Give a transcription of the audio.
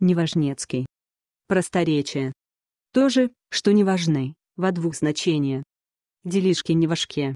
неважнецкий. Просторечие. То же, что неважны, во двух значениях. Делишки не важке.